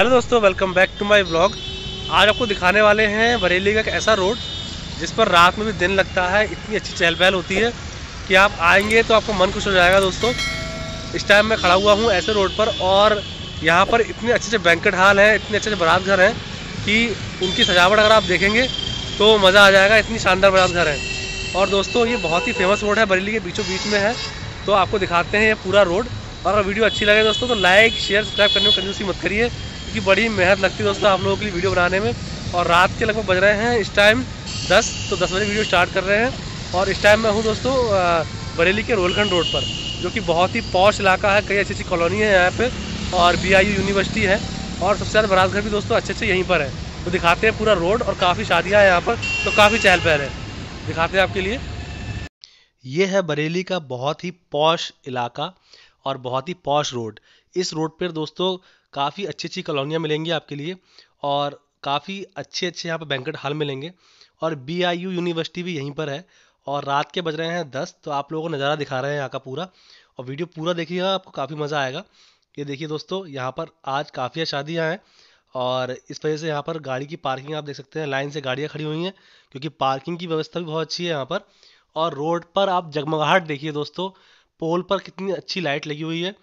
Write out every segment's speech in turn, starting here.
hello दोस्तों welcome back to my blog आज आपको दिखाने वाले हैं बरेली का एक ऐसा रोड जिस पर रात में भी दिन लगता है इतनी अच्छी चहल पहल होती है कि आप आएंगे तो आपको मन खुश हो जाएगा दोस्तों इस टाइम मैं खड़ा हुआ हूँ ऐसे रोड पर और यहाँ पर इतने अच्छे अच्छे बैंकट हाल हैं इतने अच्छे अच्छे बारात घर हैं कि उनकी सजावट अगर आप देखेंगे तो मज़ा आ जाएगा इतनी शानदार बारात घर हैं और दोस्तों ये बहुत ही फेमस रोड है बरेली के बीचों बीच में है तो आपको दिखाते हैं ये पूरा रोड और अगर वीडियो अच्छी लगे दोस्तों तो लाइक शेयर सब्सक्राइब करने में कंजूसी मत करिए की बड़ी मेहनत लगती है दोस्तों आप लोगों के लिए वीडियो बनाने में और रात के लगभग बज रहे हैं इस टाइम दस तो दस बजे वीडियो स्टार्ट कर रहे हैं और इस टाइम मैं हूँ दोस्तों बरेली के रोलखंड रोड पर जो कि बहुत ही पौश इलाका है कई अच्छी अच्छी कॉलोनी है यहाँ पर और बी यूनिवर्सिटी है और सबसे ज़्यादा बराजघर भी दोस्तों अच्छे अच्छे यहीं पर है तो दिखाते हैं पूरा रोड और काफ़ी शादियाँ हैं यहाँ पर तो काफ़ी चहल पहल है दिखाते हैं आपके लिए ये है बरेली का बहुत ही पौश इलाका और बहुत ही पॉश रोड इस रोड पर दोस्तों काफ़ी अच्छी अच्छी कॉलोनियाँ मिलेंगी आपके लिए और काफ़ी अच्छे अच्छे यहाँ पर बैंकट हॉल मिलेंगे और बी आई यू यूनिवर्सिटी भी यहीं पर है और रात के बज रहे हैं दस तो आप लोगों को नज़ारा दिखा रहे हैं यहाँ का पूरा और वीडियो पूरा देखिएगा आपको काफ़ी मज़ा आएगा ये देखिए दोस्तों यहाँ पर आज काफ़ी शादियाँ हैं और इस वजह से यहाँ पर गाड़ी की पार्किंग आप देख सकते हैं लाइन से गाड़ियाँ खड़ी हुई हैं क्योंकि पार्किंग की व्यवस्था भी बहुत अच्छी है यहाँ पर और रोड पर आप जगमगाहट देखिए दोस्तों पोल पर कितनी अच्छी लाइट लगी हुई है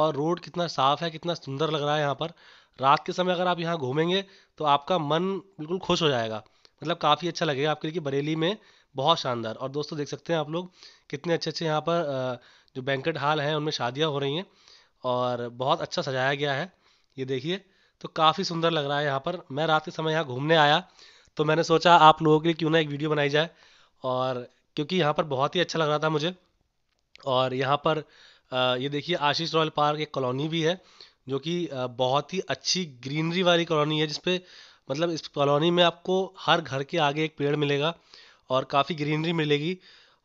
और रोड कितना साफ है कितना सुंदर लग रहा है यहाँ पर रात के समय अगर आप यहाँ घूमेंगे तो आपका मन बिल्कुल खुश हो जाएगा मतलब काफ़ी अच्छा लगेगा आपके लिए कि बरेली में बहुत शानदार और दोस्तों देख सकते हैं आप लोग कितने अच्छे अच्छे यहाँ पर जो बैंकट हाल हैं उनमें शादियाँ हो रही हैं और बहुत अच्छा सजाया गया है ये देखिए तो काफ़ी सुंदर लग रहा है यहाँ पर मैं रात के समय यहाँ घूमने आया तो मैंने सोचा आप लोगों के लिए क्यों ना एक वीडियो बनाई जाए और क्योंकि यहाँ पर बहुत ही अच्छा लग रहा था मुझे और यहाँ पर ये देखिए आशीष रॉयल पार्क एक कॉलोनी भी है जो कि बहुत ही अच्छी ग्रीनरी वाली कॉलोनी है जिसपे मतलब इस कॉलोनी में आपको हर घर के आगे एक पेड़ मिलेगा और काफ़ी ग्रीनरी मिलेगी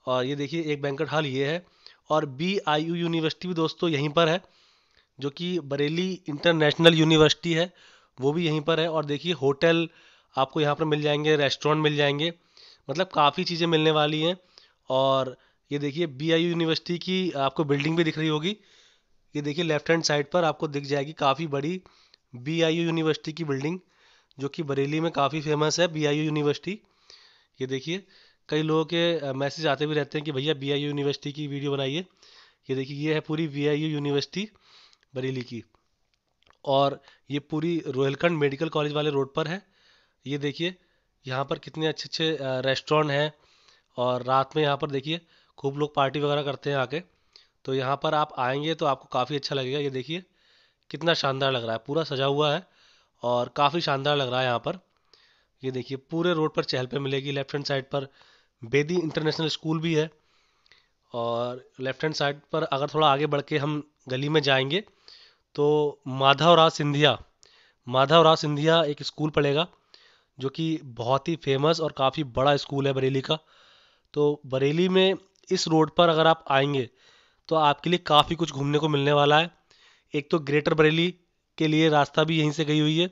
और ये देखिए एक बैंकट हॉल ये है और बी आई यू यूनिवर्सिटी भी दोस्तों यहीं पर है जो कि बरेली इंटरनेशनल यूनिवर्सिटी है वो भी यहीं पर है और देखिए होटल आपको यहाँ पर मिल जाएंगे रेस्टोरेंट मिल जाएंगे मतलब काफ़ी चीज़ें मिलने वाली हैं और ये देखिए बी आई यूनिवर्सिटी की आपको बिल्डिंग भी दिख रही होगी ये देखिए लेफ्ट हैंड साइड पर आपको दिख जाएगी काफ़ी बड़ी बी आई यूनिवर्सिटी की बिल्डिंग जो कि बरेली में काफ़ी फेमस है बी आई यूनिवर्सिटी ये देखिए कई लोगों के मैसेज आते भी रहते हैं कि भैया बी आई यूनिवर्सिटी की वीडियो बनाइए ये देखिए ये है पूरी बी आई यूनिवर्सिटी बरेली की और ये पूरी रोहिलखंड मेडिकल कॉलेज वाले रोड पर है ये देखिए यहाँ पर कितने अच्छे अच्छे रेस्टोरेंट हैं और रात में यहाँ पर देखिए खूब लोग पार्टी वगैरह करते हैं आके तो यहाँ पर आप आएंगे तो आपको काफ़ी अच्छा लगेगा ये देखिए कितना शानदार लग रहा है पूरा सजा हुआ है और काफ़ी शानदार लग रहा है यहाँ पर ये देखिए पूरे रोड पर चहल पे मिलेगी लेफ्ट हैंड साइड पर बेदी इंटरनेशनल स्कूल भी है और लेफ्ट हैंड साइड पर अगर थोड़ा आगे बढ़ के हम गली में जाएंगे तो माधव सिंधिया माधव सिंधिया एक स्कूल पड़ेगा जो कि बहुत ही फेमस और काफ़ी बड़ा स्कूल है बरेली का तो बरेली में इस रोड पर अगर आप आएंगे तो आपके लिए काफ़ी कुछ घूमने को मिलने वाला है एक तो ग्रेटर बरेली के लिए रास्ता भी यहीं से गई हुई है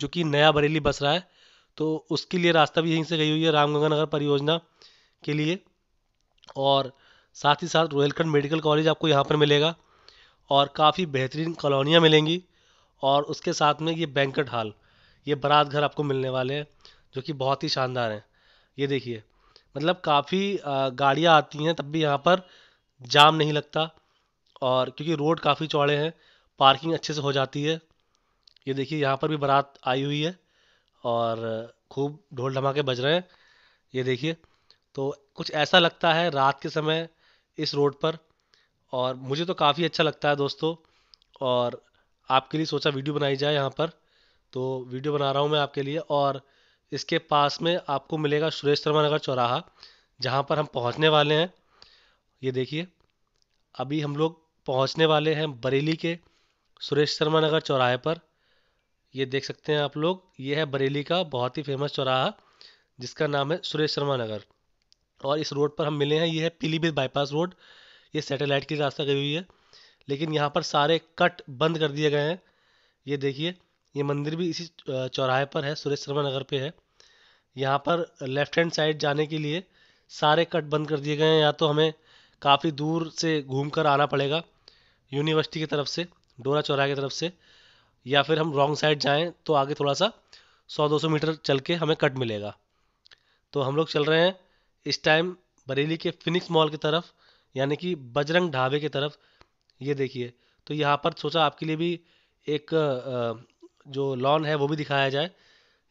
जो कि नया बरेली बस रहा है तो उसके लिए रास्ता भी यहीं से गई हुई है रामगंगा नगर परियोजना के लिए और साथ ही साथ रोयलखंड मेडिकल कॉलेज आपको यहाँ पर मिलेगा और काफ़ी बेहतरीन कॉलोनियाँ मिलेंगी और उसके साथ में ये बैंकट हॉल ये बारात घर आपको मिलने वाले हैं जो कि बहुत ही शानदार हैं ये देखिए मतलब काफ़ी गाड़ियाँ आती हैं तब भी यहाँ पर जाम नहीं लगता और क्योंकि रोड काफ़ी चौड़े हैं पार्किंग अच्छे से हो जाती है ये देखिए यहाँ पर भी बारात आई हुई है और खूब ढोल ढमाके बज रहे हैं ये देखिए तो कुछ ऐसा लगता है रात के समय इस रोड पर और मुझे तो काफ़ी अच्छा लगता है दोस्तों और आपके लिए सोचा वीडियो बनाई जाए यहाँ पर तो वीडियो बना रहा हूँ मैं आपके लिए और इसके पास में आपको मिलेगा सुरेश शर्मा नगर चौराहा जहाँ पर हम पहुँचने वाले हैं ये देखिए अभी हम लोग पहुँचने वाले हैं बरेली के सुरेश शर्मा नगर चौराहे पर ये देख सकते हैं आप लोग ये है बरेली का बहुत ही फेमस चौराहा जिसका नाम है सुरेश शर्मा नगर और इस रोड पर हम मिले हैं ये है पीलीभीत बाईपास रोड ये सैटेलाइट की रास्ता गई हुई है लेकिन यहाँ पर सारे कट बंद कर दिए गए हैं ये देखिए ये मंदिर भी इसी चौराहे पर है सुरेश शर्मा नगर पे है यहाँ पर लेफ्ट हैंड साइड जाने के लिए सारे कट बंद कर दिए गए हैं या तो हमें काफ़ी दूर से घूम कर आना पड़ेगा यूनिवर्सिटी की तरफ से डोरा चौराहे की तरफ से या फिर हम रॉन्ग साइड जाएँ तो आगे थोड़ा सा 100-200 मीटर चल के हमें कट मिलेगा तो हम लोग चल रहे हैं इस टाइम बरेली के फिनिक्स मॉल की तरफ यानी कि बजरंग ढाबे की तरफ ये देखिए तो यहाँ पर सोचा आपके लिए भी एक जो लॉन है वो भी दिखाया जाए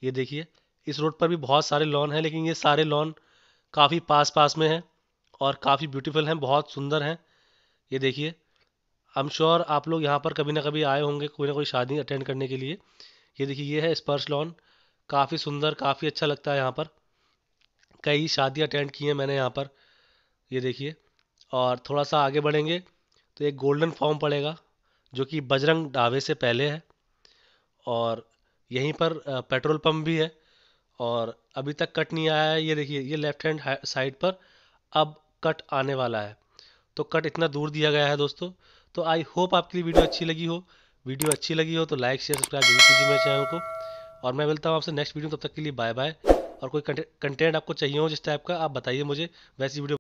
ये देखिए इस रोड पर भी बहुत सारे लॉन हैं लेकिन ये सारे लॉन काफ़ी पास पास में हैं और काफ़ी ब्यूटीफुल हैं बहुत सुंदर हैं ये देखिए आई एम श्योर आप लोग यहाँ पर कभी ना कभी आए होंगे कोई ना कोई शादी अटेंड करने के लिए ये देखिए ये है स्पर्श लॉन काफ़ी सुंदर काफ़ी अच्छा लगता है यहाँ पर कई शादियाँ अटेंड की हैं मैंने यहाँ पर ये देखिए और थोड़ा सा आगे बढ़ेंगे तो एक गोल्डन फॉर्म पड़ेगा जो कि बजरंग ढाबे से पहले है और यहीं पर पेट्रोल पंप भी है और अभी तक कट नहीं आया है ये देखिए ये लेफ्ट हैंड साइड पर अब कट आने वाला है तो कट इतना दूर दिया गया है दोस्तों तो आई होप आपके लिए वीडियो अच्छी लगी हो वीडियो अच्छी लगी हो तो लाइक शेयर सब्सक्राइब जरूर कीजिए मेरे चैनल को और मैं मिलता हूँ आपसे नेक्स्ट वीडियो तब तक के लिए बाय बाय और कोई कंटेंट आपको चाहिए हो जिस टाइप का आप बताइए मुझे वैसी वीडियो